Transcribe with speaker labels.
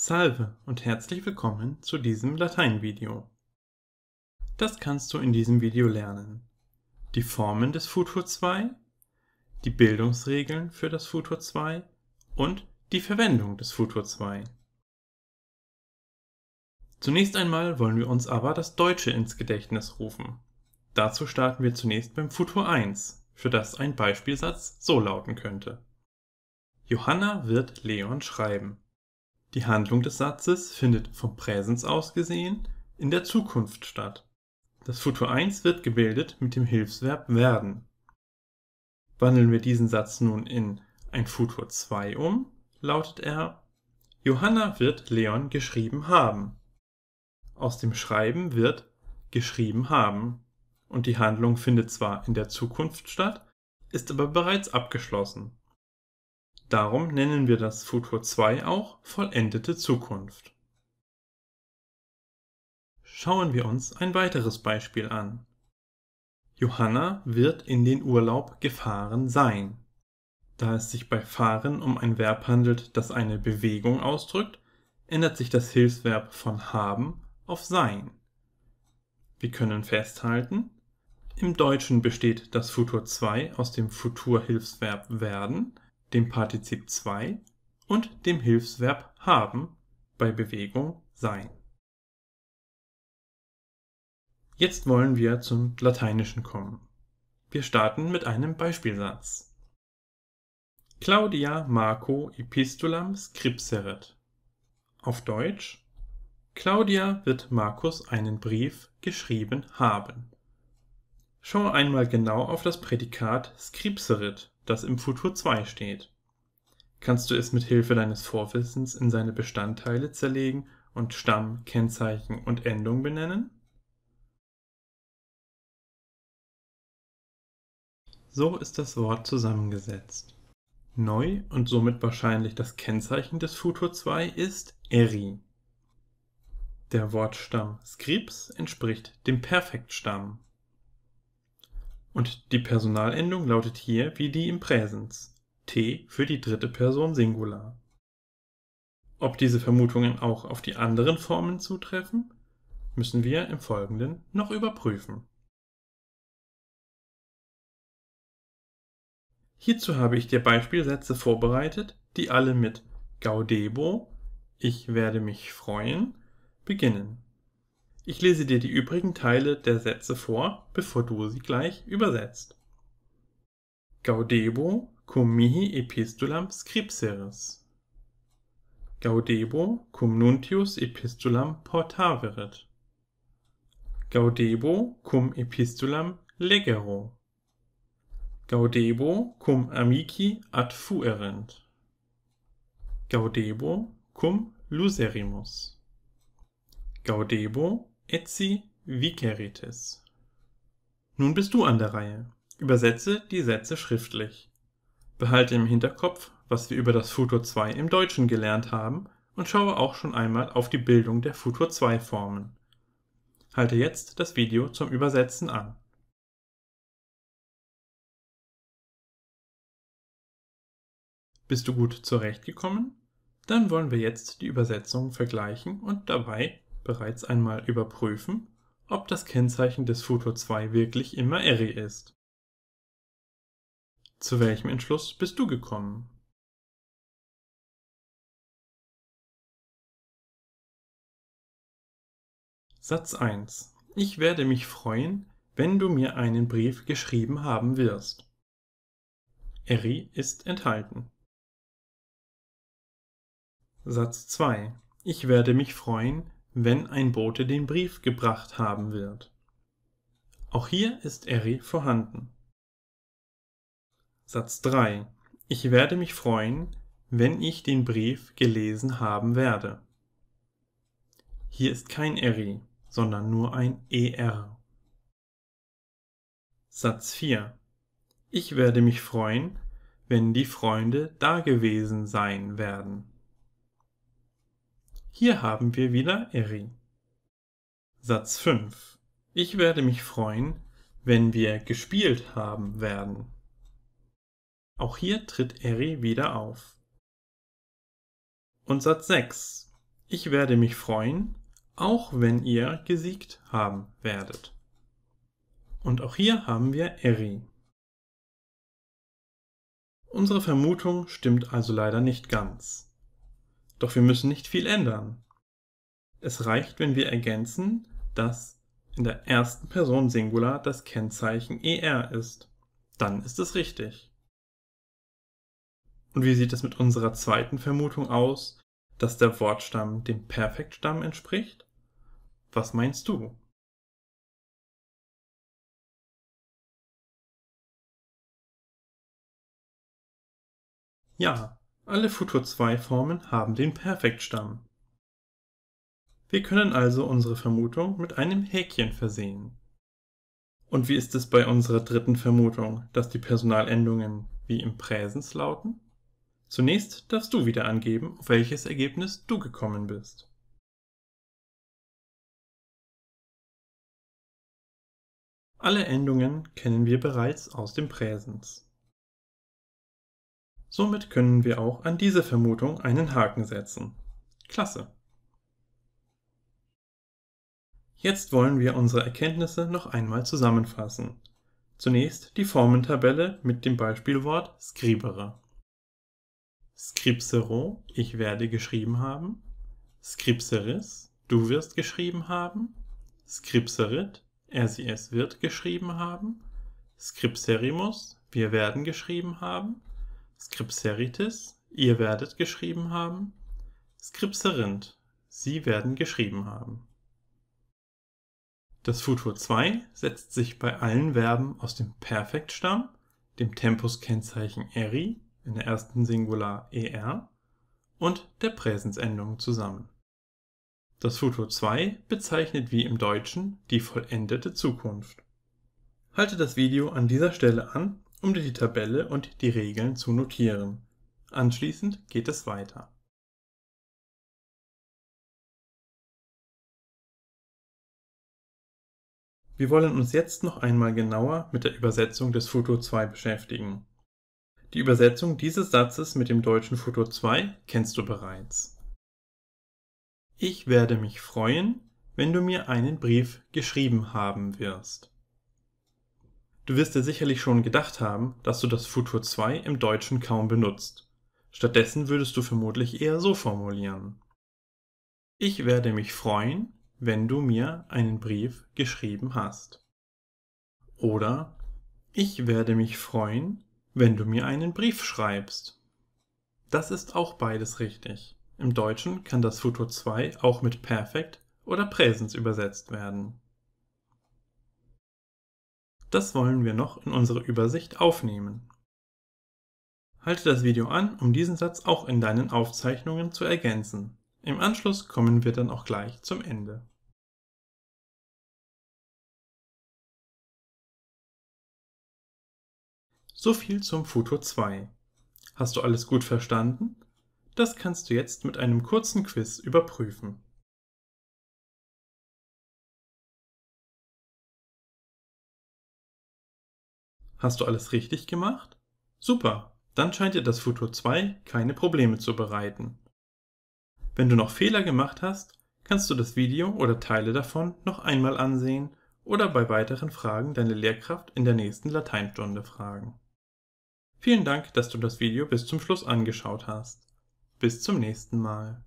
Speaker 1: Salve und herzlich willkommen zu diesem Lateinvideo. Das kannst du in diesem Video lernen. Die Formen des Futur 2, die Bildungsregeln für das Futur 2 und die Verwendung des Futur 2. Zunächst einmal wollen wir uns aber das Deutsche ins Gedächtnis rufen. Dazu starten wir zunächst beim Futur 1, für das ein Beispielsatz so lauten könnte. Johanna wird Leon schreiben. Die Handlung des Satzes findet vom Präsens aus gesehen in der Zukunft statt. Das Futur 1 wird gebildet mit dem Hilfsverb werden. Wandeln wir diesen Satz nun in ein Futur 2 um, lautet er Johanna wird Leon geschrieben haben. Aus dem Schreiben wird geschrieben haben. Und die Handlung findet zwar in der Zukunft statt, ist aber bereits abgeschlossen. Darum nennen wir das Futur 2 auch vollendete Zukunft. Schauen wir uns ein weiteres Beispiel an. Johanna wird in den Urlaub gefahren sein. Da es sich bei fahren um ein Verb handelt, das eine Bewegung ausdrückt, ändert sich das Hilfsverb von haben auf sein. Wir können festhalten, im Deutschen besteht das Futur 2 aus dem Futurhilfsverb werden dem Partizip 2 und dem Hilfsverb haben bei Bewegung sein. Jetzt wollen wir zum Lateinischen kommen. Wir
Speaker 2: starten mit einem Beispielsatz. Claudia
Speaker 1: Marco epistulam scripseret. Auf Deutsch. Claudia wird Markus einen Brief geschrieben haben. Schau einmal genau auf das Prädikat scripseret das im Futur 2 steht. Kannst du es mit Hilfe deines Vorwissens in seine Bestandteile zerlegen und Stamm,
Speaker 2: Kennzeichen und Endung benennen? So ist das Wort zusammengesetzt. Neu und
Speaker 1: somit wahrscheinlich das Kennzeichen des Futur 2 ist eri. Der Wortstamm Skrips entspricht dem Perfektstamm und die Personalendung lautet hier wie die im Präsens t für die dritte Person Singular. Ob diese Vermutungen auch auf die anderen Formen
Speaker 2: zutreffen, müssen wir im Folgenden noch überprüfen. Hierzu habe ich dir Beispielsätze vorbereitet,
Speaker 1: die alle mit Gaudebo, ich werde mich freuen, beginnen. Ich lese dir die übrigen Teile der Sätze vor, bevor du sie gleich übersetzt. Gaudebo cum mihi epistulam scripseris. Gaudebo cum nuntius epistulam portaverit. Gaudebo cum epistulam legero. Gaudebo cum amici ad fuerent. Gaudebo cum luserimus. Gaudebo Etsi Viceritis. Nun bist du an der Reihe. Übersetze die Sätze schriftlich. Behalte im Hinterkopf, was wir über das Futur 2 im Deutschen gelernt haben und schaue auch schon einmal auf die Bildung der Futur 2
Speaker 2: Formen. Halte jetzt das Video zum Übersetzen an. Bist du gut zurechtgekommen? Dann wollen wir jetzt die Übersetzung vergleichen und dabei
Speaker 1: bereits einmal überprüfen, ob das Kennzeichen des Futur 2 wirklich immer Array
Speaker 2: ist. Zu welchem Entschluss bist du gekommen? Satz 1. Ich werde mich freuen, wenn du mir einen Brief
Speaker 1: geschrieben haben wirst. Array ist enthalten. Satz 2. Ich werde mich freuen, wenn ein Bote den Brief gebracht haben wird. Auch hier ist Eri vorhanden. Satz 3. Ich werde mich freuen, wenn ich den Brief gelesen haben werde. Hier ist kein Eri, sondern nur ein ER. Satz 4. Ich werde mich freuen, wenn die Freunde da gewesen sein werden. Hier haben wir wieder Eri. Satz 5. Ich werde mich freuen, wenn wir gespielt haben werden. Auch hier tritt Eri wieder auf. Und Satz 6. Ich werde mich freuen, auch wenn ihr gesiegt haben werdet. Und auch hier haben wir Eri. Unsere Vermutung stimmt also leider nicht ganz. Doch wir müssen nicht viel ändern. Es reicht, wenn wir ergänzen, dass in der ersten Person Singular das Kennzeichen er ist. Dann ist es richtig. Und wie sieht es mit unserer zweiten Vermutung aus, dass der Wortstamm dem Perfektstamm entspricht?
Speaker 2: Was meinst du? Ja, alle Futur-2-Formen haben den Perfektstamm. Wir können
Speaker 1: also unsere Vermutung mit einem Häkchen versehen. Und wie ist es bei unserer dritten Vermutung, dass die Personalendungen wie im Präsens lauten? Zunächst
Speaker 2: darfst du wieder angeben, auf welches Ergebnis du gekommen bist. Alle Endungen kennen wir bereits aus dem Präsens. Somit können wir auch
Speaker 1: an diese Vermutung einen Haken setzen. Klasse! Jetzt wollen wir unsere Erkenntnisse noch einmal zusammenfassen. Zunächst die Formentabelle mit dem Beispielwort scribere. Scripsero, ich werde geschrieben haben. Scripseris, du wirst geschrieben haben. Scripserit, er sie es wird geschrieben haben. Scripserimus, wir werden geschrieben haben. Skripseritis, ihr werdet geschrieben haben. Skripserint, sie werden geschrieben haben. Das Futur 2 setzt sich bei allen Verben aus dem Perfektstamm, dem Tempuskennzeichen eri in der ersten Singular er und der Präsensendung zusammen. Das Futur 2 bezeichnet wie im Deutschen die vollendete Zukunft. Halte das Video
Speaker 2: an dieser Stelle an um dir die Tabelle und die Regeln zu notieren. Anschließend geht es weiter. Wir wollen uns jetzt noch einmal genauer mit der
Speaker 1: Übersetzung des Foto 2 beschäftigen. Die Übersetzung dieses Satzes mit dem deutschen Foto 2 kennst du bereits. Ich werde mich freuen, wenn du mir einen Brief geschrieben haben wirst. Du wirst dir sicherlich schon gedacht haben, dass du das Futur 2 im Deutschen kaum benutzt. Stattdessen würdest du vermutlich eher so formulieren. Ich werde mich freuen, wenn du mir einen Brief geschrieben hast. Oder ich werde mich freuen, wenn du mir einen Brief schreibst. Das ist auch beides richtig. Im Deutschen kann das Futur 2 auch mit Perfekt oder Präsens übersetzt werden. Das wollen wir noch in unsere Übersicht aufnehmen. Halte das Video an, um diesen Satz
Speaker 2: auch in deinen Aufzeichnungen zu ergänzen. Im Anschluss kommen wir dann auch gleich zum Ende. So viel zum Futur 2. Hast du alles gut verstanden? Das kannst du jetzt mit einem kurzen Quiz überprüfen. Hast du alles richtig gemacht? Super, dann scheint dir das Futur 2 keine
Speaker 1: Probleme zu bereiten. Wenn du noch Fehler gemacht hast, kannst du das Video oder Teile davon noch einmal ansehen oder bei weiteren Fragen deine Lehrkraft in der nächsten Lateinstunde fragen. Vielen Dank, dass du das Video bis zum Schluss angeschaut hast. Bis zum nächsten Mal.